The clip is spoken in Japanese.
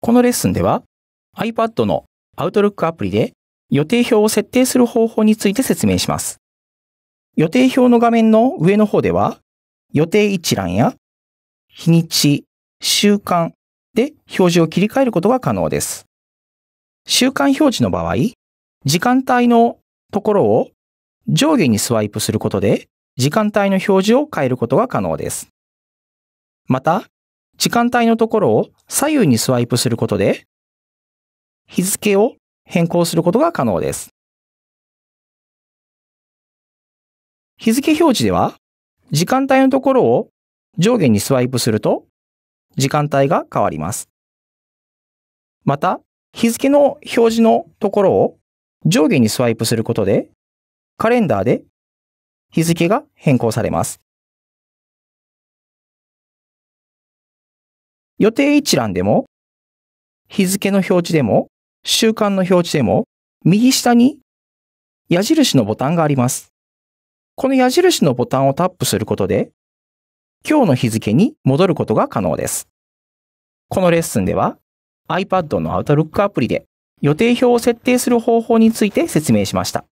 このレッスンでは iPad の Outlook アプリで予定表を設定する方法について説明します。予定表の画面の上の方では予定一覧や日にち、週間で表示を切り替えることが可能です。週間表示の場合、時間帯のところを上下にスワイプすることで時間帯の表示を変えることが可能です。また、時間帯のところを左右にスワイプすることで、日付を変更することが可能です。日付表示では、時間帯のところを上下にスワイプすると、時間帯が変わります。また、日付の表示のところを上下にスワイプすることで、カレンダーで日付が変更されます。予定一覧でも、日付の表示でも、週間の表示でも、右下に矢印のボタンがあります。この矢印のボタンをタップすることで、今日の日付に戻ることが可能です。このレッスンでは iPad の Outlook アプリで予定表を設定する方法について説明しました。